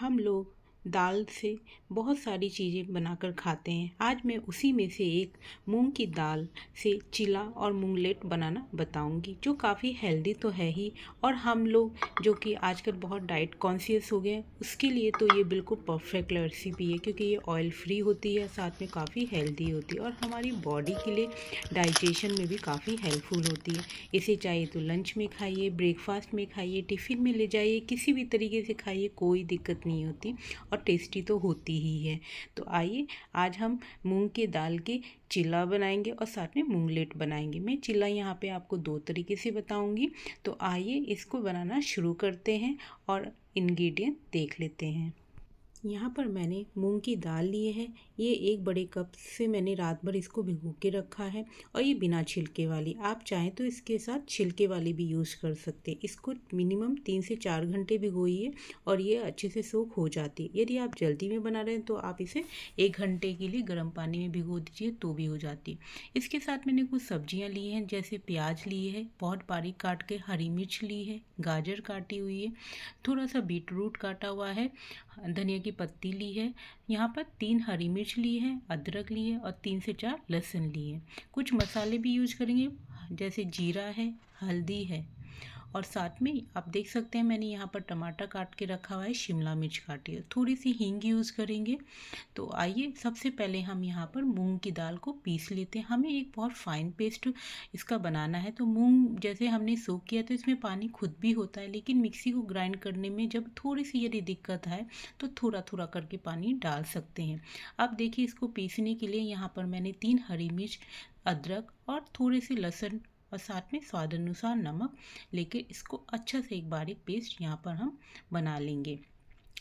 हम लोग दाल से बहुत सारी चीज़ें बनाकर खाते हैं आज मैं उसी में से एक मूंग की दाल से चिला और मूंगलेट बनाना बताऊंगी जो काफ़ी हेल्दी तो है ही और हम लोग जो कि आजकल बहुत डाइट कॉन्शियस हो गए हैं उसके लिए तो ये बिल्कुल परफेक्ट रेसिपी है क्योंकि ये ऑयल फ्री होती है साथ में काफ़ी हेल्दी होती है और हमारी बॉडी के लिए डाइजेशन में भी काफ़ी हेल्पफुल होती है इसे चाहिए तो लंच में खाइए ब्रेकफास्ट में खाइए टिफ़िन में ले जाइए किसी भी तरीके से खाइए कोई दिक्कत नहीं होती और टेस्टी तो होती ही है तो आइए आज हम मूंग के दाल के चिल्ला बनाएंगे और साथ में मूंगलेट बनाएंगे मैं चिल्ला यहाँ पे आपको दो तरीके से बताऊंगी तो आइए इसको बनाना शुरू करते हैं और इन्ग्रीडियंट देख लेते हैं यहाँ पर मैंने मूंग की दाल लिए है ये एक बड़े कप से मैंने रात भर इसको भिगो के रखा है और ये बिना छिलके वाली आप चाहें तो इसके साथ छिलके वाली भी यूज़ कर सकते हैं इसको मिनिमम तीन से चार घंटे भिगोइए और ये अच्छे से सोख हो जाती है यदि आप जल्दी में बना रहे हैं तो आप इसे एक घंटे के लिए गर्म पानी में भिगो दीजिए तो भी हो जाती है इसके साथ मैंने कुछ सब्जियाँ ली हैं जैसे प्याज ली है बहुत बारीक काट के हरी मिर्च ली है गाजर काटी हुई है थोड़ा सा बीट रूट काटा हुआ है धनिया की की पत्ती ली है यहाँ पर तीन हरी मिर्च ली है अदरक ली है और तीन से चार लहसुन लिए कुछ मसाले भी यूज करेंगे जैसे जीरा है हल्दी है और साथ में आप देख सकते हैं मैंने यहाँ पर टमाटर काट के रखा हुआ है शिमला मिर्च काटी है थोड़ी सी हींग यूज़ करेंगे तो आइए सबसे पहले हम यहाँ पर मूंग की दाल को पीस लेते हैं हमें एक बहुत फाइन पेस्ट इसका बनाना है तो मूंग जैसे हमने सूख किया तो इसमें पानी खुद भी होता है लेकिन मिक्सी को ग्राइंड करने में जब थोड़ी सी यदि दिक्कत है तो थोड़ा थोड़ा करके पानी डाल सकते हैं अब देखिए इसको पीसने के लिए यहाँ पर मैंने तीन हरी मिर्च अदरक और थोड़े से लहसुन और साथ में स्वाद अनुसार नमक लेके इसको अच्छा से एक बारीक पेस्ट यहाँ पर हम बना लेंगे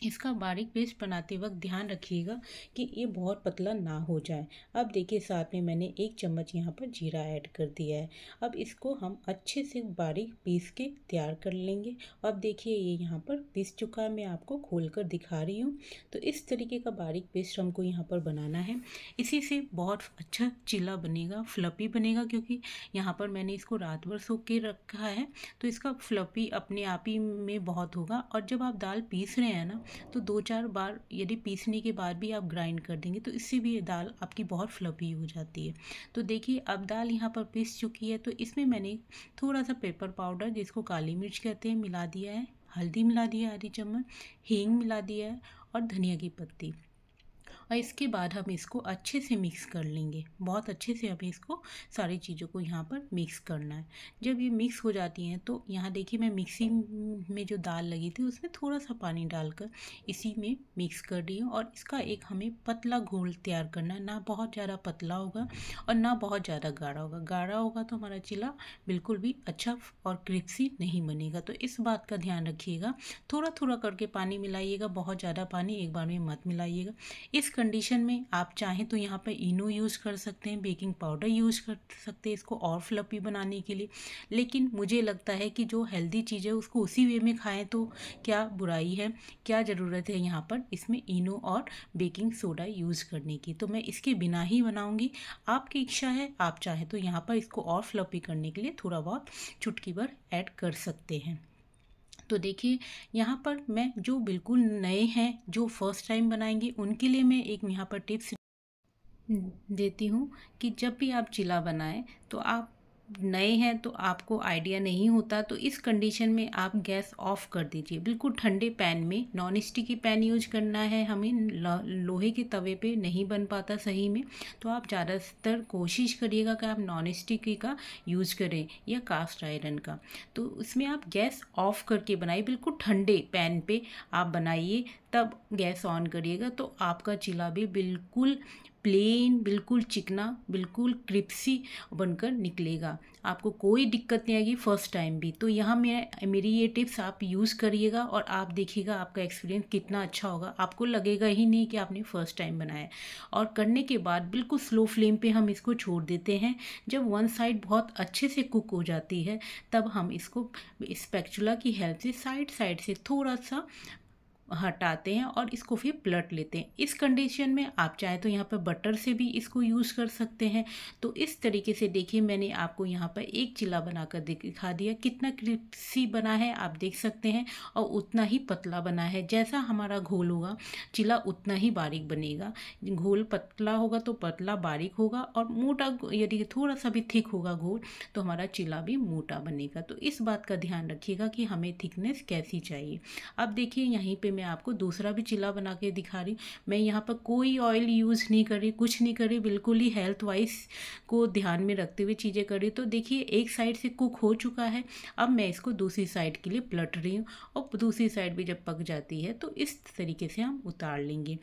इसका बारीक पेस्ट बनाते वक्त ध्यान रखिएगा कि ये बहुत पतला ना हो जाए अब देखिए साथ में मैंने एक चम्मच यहाँ पर जीरा ऐड कर दिया है अब इसको हम अच्छे से बारीक पीस के तैयार कर लेंगे अब देखिए ये यहाँ पर पीस चुका है मैं आपको खोल कर दिखा रही हूँ तो इस तरीके का बारीक पेस्ट हमको यहाँ पर बनाना है इसी से बहुत अच्छा चीला बनेगा फ्लपी बनेगा क्योंकि यहाँ पर मैंने इसको रात भर सोख के रखा है तो इसका फ्लपी अपने आप ही में बहुत होगा और जब आप दाल पीस रहे हैं ना तो दो चार बार यदि पीसने के बाद भी आप ग्राइंड कर देंगे तो इससे भी ये दाल आपकी बहुत फ्लफी हो जाती है तो देखिए अब दाल यहाँ पर पीस चुकी है तो इसमें मैंने थोड़ा सा पेपर पाउडर जिसको काली मिर्च कहते हैं मिला दिया है हल्दी मिला दिया है आधी चम्मच हींग मिला दिया है और धनिया की पत्ती और इसके बाद हम इसको अच्छे से मिक्स कर लेंगे बहुत अच्छे से हमें इसको सारी चीज़ों को यहाँ पर मिक्स करना है जब ये मिक्स हो जाती हैं तो यहाँ देखिए मैं मिक्सी में जो दाल लगी थी उसमें थोड़ा सा पानी डालकर इसी में मिक्स कर रही हूँ और इसका एक हमें पतला घोल तैयार करना है ना बहुत ज़्यादा पतला होगा और ना बहुत ज़्यादा गाढ़ा होगा गाढ़ा होगा तो हमारा चिल्ला बिल्कुल भी अच्छा और क्रिप्सी नहीं बनेगा तो इस बात का ध्यान रखिएगा थोड़ा थोड़ा करके पानी मिलाइएगा बहुत ज़्यादा पानी एक बार में मत मिलाइएगा इस कंडीशन में आप चाहें तो यहाँ पर इनो यूज़ कर सकते हैं बेकिंग पाउडर यूज़ कर सकते हैं इसको और फ्लपी बनाने के लिए लेकिन मुझे लगता है कि जो हेल्दी चीज़ है उसको उसी वे में खाएं तो क्या बुराई है क्या ज़रूरत है यहाँ पर इसमें इनो और बेकिंग सोडा यूज़ करने की तो मैं इसके बिना ही बनाऊँगी आपकी इच्छा है आप चाहें तो यहाँ पर इसको और फ्लपी करने के लिए थोड़ा बहुत चुटकी भर ऐड कर सकते हैं तो देखिए यहाँ पर मैं जो बिल्कुल नए हैं जो फर्स्ट टाइम बनाएंगे उनके लिए मैं एक यहाँ पर टिप्स देती हूँ कि जब भी आप चिला बनाएं तो आप नए हैं तो आपको आइडिया नहीं होता तो इस कंडीशन में आप गैस ऑफ कर दीजिए बिल्कुल ठंडे पैन में नॉन स्टिकी पैन यूज करना है हमें लोहे के तवे पे नहीं बन पाता सही में तो आप ज़्यादातर कोशिश करिएगा कि आप नॉन स्टिकी का यूज करें या कास्ट आयरन का तो उसमें आप गैस ऑफ करके बनाइए बिल्कुल ठंडे पैन पे आप बनाइए तब गैस ऑन करिएगा तो आपका चिला भी बिल्कुल प्लेन बिल्कुल चिकना बिल्कुल क्रिप्सी बनकर निकलेगा आपको कोई दिक्कत नहीं आएगी फर्स्ट टाइम भी तो यहाँ मैं मेरी ये टिप्स आप यूज़ करिएगा और आप देखिएगा आपका एक्सपीरियंस कितना अच्छा होगा आपको लगेगा ही नहीं कि आपने फ़र्स्ट टाइम बनाया और करने के बाद बिल्कुल स्लो फ्लेम पे हम इसको छोड़ देते हैं जब वन साइड बहुत अच्छे से कुक हो जाती है तब हम इसको स्पैक्चुला की हेल्प से साइड साइड से थोड़ा सा हटाते हैं और इसको फिर पलट लेते हैं इस कंडीशन में आप चाहे तो यहाँ पर बटर से भी इसको यूज़ कर सकते हैं तो इस तरीके से देखिए मैंने आपको यहाँ पर एक चिल्ला बनाकर दिखा दिया कितना क्रिप्सी बना है आप देख सकते हैं और उतना ही पतला बना है जैसा हमारा घोल होगा चिल्ला उतना ही बारीक बनेगा घोल पतला होगा तो पतला बारीक होगा और मोटा यदि थोड़ा सा भी थिक होगा घोल तो हमारा चिल्ला भी मोटा बनेगा तो इस बात का ध्यान रखिएगा कि हमें थिकनेस कैसी चाहिए अब देखिए यहीं पर मैं आपको दूसरा भी चिल्ला बना के दिखा रही मैं यहाँ पर कोई ऑयल यूज़ नहीं करी कुछ नहीं करी बिल्कुल ही हेल्थ वाइज को ध्यान में रखते हुए चीज़ें करी तो देखिए एक साइड से कुक हो चुका है अब मैं इसको दूसरी साइड के लिए पलट रही हूँ और दूसरी साइड भी जब पक जाती है तो इस तरीके से हम उतार लेंगे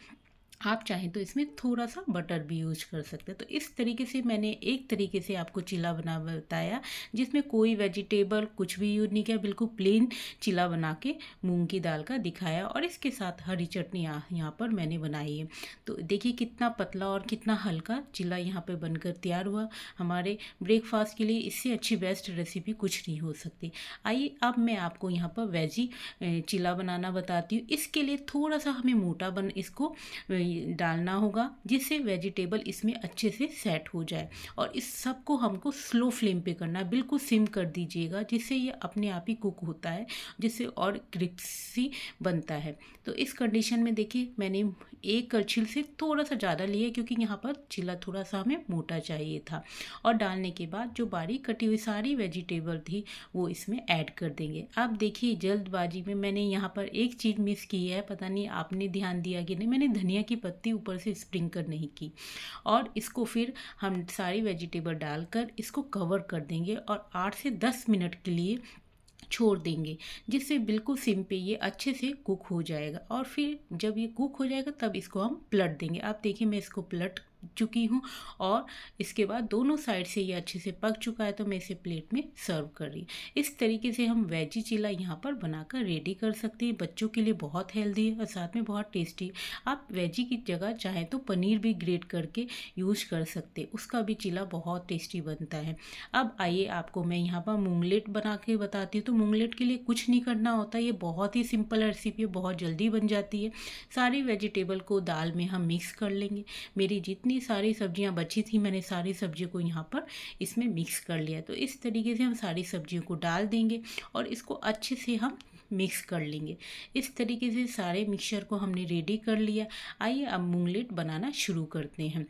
आप चाहें तो इसमें थोड़ा सा बटर भी यूज कर सकते हैं तो इस तरीके से मैंने एक तरीके से आपको चिल्ला बना बताया जिसमें कोई वेजिटेबल कुछ भी यूज नहीं किया बिल्कुल प्लेन चिल्ला बना के मूंग की दाल का दिखाया और इसके साथ हरी चटनी यहाँ पर मैंने बनाई है तो देखिए कितना पतला और कितना हल्का चिल्ला यहाँ पर बनकर तैयार हुआ हमारे ब्रेकफास्ट के लिए इससे अच्छी बेस्ट रेसिपी कुछ नहीं हो सकती आइए अब मैं आपको यहाँ पर वेजी चिल्ला बनाना बताती हूँ इसके लिए थोड़ा सा हमें मोटा बन इसको डालना होगा जिससे वेजिटेबल इसमें अच्छे से सेट हो जाए और इस सब को हमको स्लो फ्लेम पे करना है बिल्कुल सिम कर दीजिएगा जिससे ये अपने आप ही कुक होता है जिससे और क्रिप्सी बनता है तो इस कंडीशन में देखिए मैंने एक करछिल से थोड़ा सा ज़्यादा लिया क्योंकि यहाँ पर चिल्ला थोड़ा सा हमें मोटा चाहिए था और डालने के बाद जो बारीक कटी हुई सारी वेजिटेबल थी वो इसमें ऐड कर देंगे अब देखिए जल्दबाजी में मैंने यहाँ पर एक चीज़ मिस की है पता नहीं आपने ध्यान दिया कि नहीं मैंने धनिया की की पत्ती ऊपर से स्प्रिंकल नहीं की और इसको फिर हम सारी वेजिटेबल डालकर इसको कवर कर देंगे और आठ से दस मिनट के लिए छोड़ देंगे जिससे बिल्कुल सिम पे ये अच्छे से कुक हो जाएगा और फिर जब ये कुक हो जाएगा तब इसको हम पलट देंगे आप देखिए मैं इसको पलट चुकी हूँ और इसके बाद दोनों साइड से ये अच्छे से पक चुका है तो मैं इसे प्लेट में सर्व कर रही हूँ इस तरीके से हम वेजी चिल्ला यहाँ पर बनाकर रेडी कर सकते हैं बच्चों के लिए बहुत हेल्दी है और साथ में बहुत टेस्टी आप वेजी की जगह चाहें तो पनीर भी ग्रेट करके यूज कर सकते उसका भी चिल्ला बहुत टेस्टी बनता है अब आइए आपको मैं यहाँ पर मूंगलेट बना के बताती हूँ तो मूंगलेट के लिए कुछ नहीं करना होता ये बहुत ही सिंपल रेसिपी है बहुत जल्दी बन जाती है सारी वेजिटेबल को दाल में हम मिक्स कर लेंगे मेरी जितनी मेरी सारी सब्जियां बची थी मैंने सारी सब्जियों को यहाँ पर इसमें मिक्स कर लिया तो इस तरीके से हम सारी सब्जियों को डाल देंगे और इसको अच्छे से हम मिक्स कर लेंगे इस तरीके से सारे मिक्सचर को हमने रेडी कर लिया आइए अब मूंगलेट बनाना शुरू करते हैं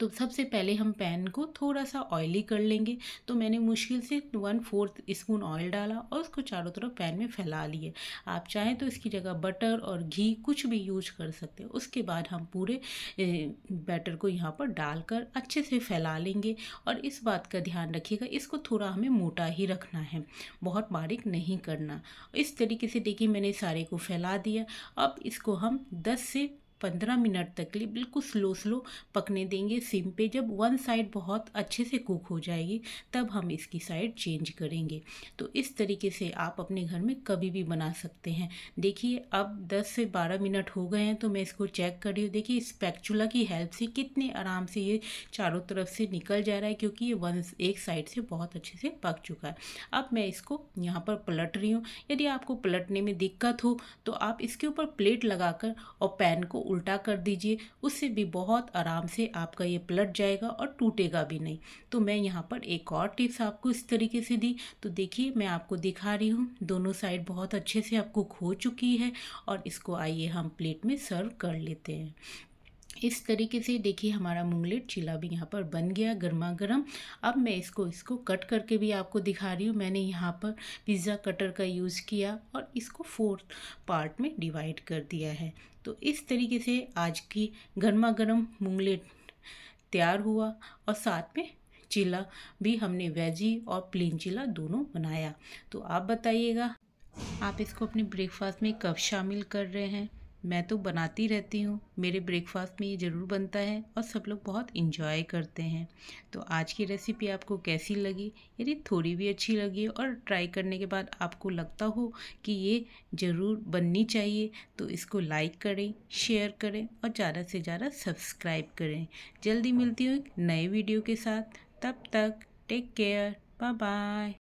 तो सबसे पहले हम पैन को थोड़ा सा ऑयली कर लेंगे तो मैंने मुश्किल से वन फोर्थ स्पून ऑयल डाला और उसको चारों तरफ पैन में फैला लिए आप चाहें तो इसकी जगह बटर और घी कुछ भी यूज कर सकते हैं उसके बाद हम पूरे बैटर को यहाँ पर डालकर अच्छे से फैला लेंगे और इस बात का ध्यान रखिएगा इसको थोड़ा हमें मोटा ही रखना है बहुत बारीक नहीं करना इस तरीके से देखिए मैंने सारे को फैला दिया अब इसको हम दस से पंद्रह मिनट तक लिए बिल्कुल स्लो स्लो पकने देंगे सिम पे जब वन साइड बहुत अच्छे से कुक हो जाएगी तब हम इसकी साइड चेंज करेंगे तो इस तरीके से आप अपने घर में कभी भी बना सकते हैं देखिए अब दस से बारह मिनट हो गए हैं तो मैं इसको चेक कर रही हूँ देखिए इस पैक्चूला की हेल्प से कितने आराम से ये चारों तरफ से निकल जा रहा है क्योंकि ये वन एक साइड से बहुत अच्छे से पक चुका है अब मैं इसको यहाँ पर पलट रही हूँ यदि आपको पलटने में दिक्कत हो तो आप इसके ऊपर प्लेट लगाकर और पैन को उल्टा कर दीजिए उससे भी बहुत आराम से आपका ये पलट जाएगा और टूटेगा भी नहीं तो मैं यहाँ पर एक और टिप्स आपको इस तरीके से दी तो देखिए मैं आपको दिखा रही हूँ दोनों साइड बहुत अच्छे से आपको खो चुकी है और इसको आइए हम प्लेट में सर्व कर लेते हैं इस तरीके से देखिए हमारा मुंगलेट चिल्ला भी यहाँ पर बन गया गर्मा गर्म अब मैं इसको इसको कट करके भी आपको दिखा रही हूँ मैंने यहाँ पर पिज़्ज़ा कटर का यूज़ किया और इसको फोर्थ पार्ट में डिवाइड कर दिया है तो इस तरीके से आज की गर्मा गर्म मुंगलेट तैयार हुआ और साथ में चिल्ला भी हमने वेजी और प्लेन चिल्ला दोनों बनाया तो आप बताइएगा आप इसको अपने ब्रेकफास्ट में कब शामिल कर रहे हैं मैं तो बनाती रहती हूँ मेरे ब्रेकफास्ट में ये ज़रूर बनता है और सब लोग बहुत इन्जॉय करते हैं तो आज की रेसिपी आपको कैसी लगी यदि थोड़ी भी अच्छी लगी और ट्राई करने के बाद आपको लगता हो कि ये ज़रूर बननी चाहिए तो इसको लाइक करें शेयर करें और ज़्यादा से ज़्यादा सब्सक्राइब करें जल्दी मिलती हूँ एक नए वीडियो के साथ तब तक टेक केयर बाय बाय